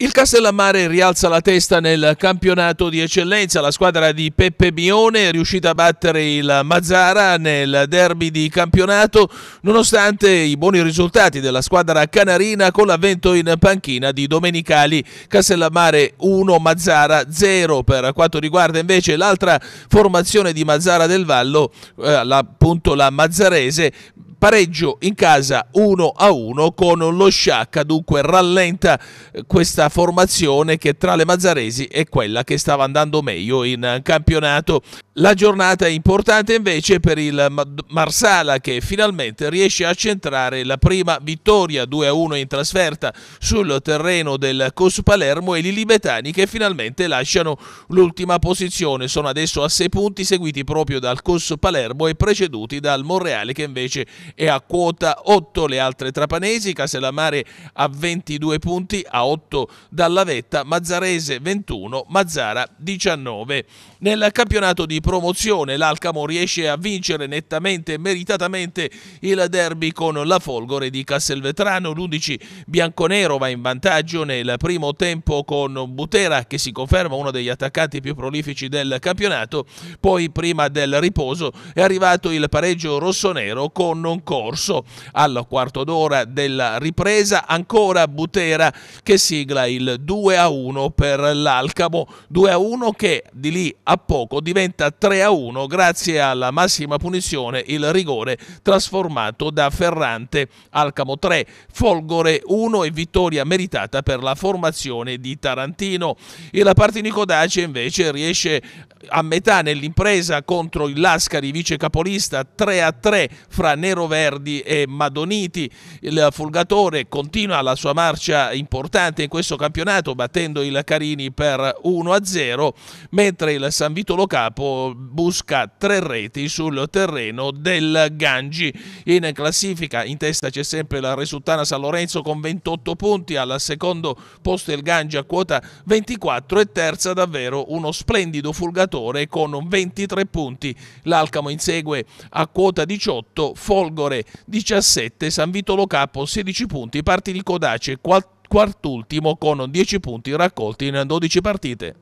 Il Castellammare rialza la testa nel campionato di eccellenza, la squadra di Peppe Bione è riuscita a battere il Mazzara nel derby di campionato nonostante i buoni risultati della squadra canarina con l'avvento in panchina di Domenicali Castellammare 1 Mazzara 0 per quanto riguarda invece l'altra formazione di Mazzara del Vallo, eh, appunto la Mazzarese pareggio in casa 1 a 1 con lo Sciacca, dunque rallenta eh, questa formazione che tra le Mazzaresi è quella che stava andando meglio in eh, campionato. La giornata è importante invece per il Marsala che finalmente riesce a centrare la prima vittoria 2 a 1 in trasferta sul terreno del Cos Palermo e i Libetani che finalmente lasciano l'ultima posizione. Sono adesso a 6 punti seguiti proprio dal Cos Palermo e preceduti dal Monreale che invece è a quota 8 le altre trapanesi, Casellamare a 22 punti, a 8 dalla vetta, Mazzarese 21, Mazzara 19. Nel campionato di promozione l'Alcamo riesce a vincere nettamente e meritatamente il derby con la Folgore di Castelvetrano, l'11 bianconero va in vantaggio nel primo tempo con Butera che si conferma uno degli attaccanti più prolifici del campionato, poi prima del riposo è arrivato il pareggio rossonero con un concorso. Al quarto d'ora della ripresa ancora Butera che sigla il 2 a 1 per l'Alcamo, 2 a 1 che di lì a poco diventa 3 a 1 grazie alla massima punizione il rigore trasformato da Ferrante Alcamo 3, Folgore 1 e vittoria meritata per la formazione di Tarantino. Il Partinico Dace invece riesce a metà nell'impresa contro il Lascari vice capolista 3 a 3 fra Nero Verdi e Madoniti. Il Fulgatore continua la sua marcia importante in questo campionato battendo il Carini per 1-0, mentre il San Vito Lo Capo busca tre reti sul terreno del Gangi. In classifica in testa c'è sempre la Resultana San Lorenzo con 28 punti, al secondo posto il Gangi a quota 24 e terza davvero uno splendido Fulgatore con 23 punti. L'Alcamo insegue a quota 18, Folgo Gorgore 17, San Vitolo Capo 16 punti, parti di Codace quartultimo con 10 punti raccolti in 12 partite.